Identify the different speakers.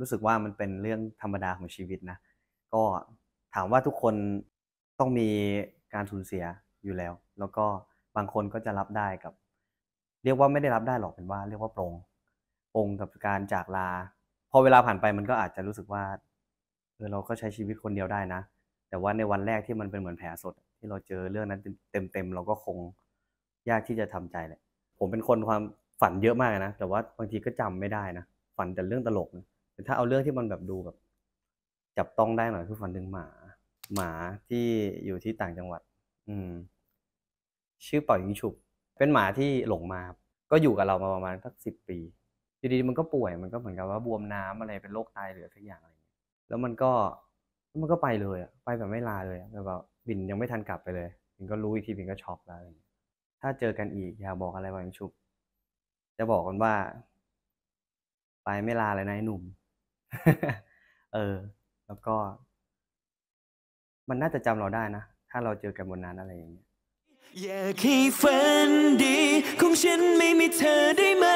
Speaker 1: รู้สึกว่ามันเป็นเรื่องธรรมดาของชีวิตนะ ก็ถามว่าทุกคนต้องมีการสูญเสียอยู่แล้ว แล้วก็บางคนก็จะรับได้กับ เรียกว่าไม่ได้รับได้หรอกเป็นว่า เรียกว่าปรงปรงกับการจากลาพอเวลาผ่านไปมันก็อาจจะรู้สึกว่าเออเรา ก็ใช้ชีวิตคนเดียวได้นะ แต่ว่าในวันแรกที่มันเป็นเหมือนแผลสด ที่เราเจอเรื่องนั้นเต็มเต็มเราก็คงยากที่จะทำใจแหละผมเป็นคนความฝันเยอะมากนะแต่ว่าบางทีก็จำไม่ได้นะฝันแต่เรื่องตลกนะถ้าเอาเรื่องที่มันแบบดูแบบจับต้องได้หน่อยคือฝันถึงหมา หมาที่อยู่ที่ต่างจังหวัด อืม ชื่อป่อยิงฉุบ เป็นหมาที่หลงมาครับก็อยู่กับเรามาประมาณสักสิบปีอยู่ดีมันก็ป่วยมันก็เหมือนกับว่าบวมน้ำอะไรเป็นโรคไตหรือสักอย่างอะไรแล้วมันก็ มันก็ไปเลยอะไปแบบไม่ลาเลยแบบบินยังไม่ทันกลับไปเลยบินก็รู้อีกทีบินก็ช็อกแล้วถ้าเจอกันอีกอย่าบอกอะไรบางชุบจะบอกกันว่า ไปไม่ลาเลยนายหนุ่มเออ แล้วก็ มันน่าจะจำเราได้นะ ถ้าเราเจอกันบนนั้นอะไรอย่างเงี้ยอยากให้ฝันดีของฉันไม่มีเธอได้ไหม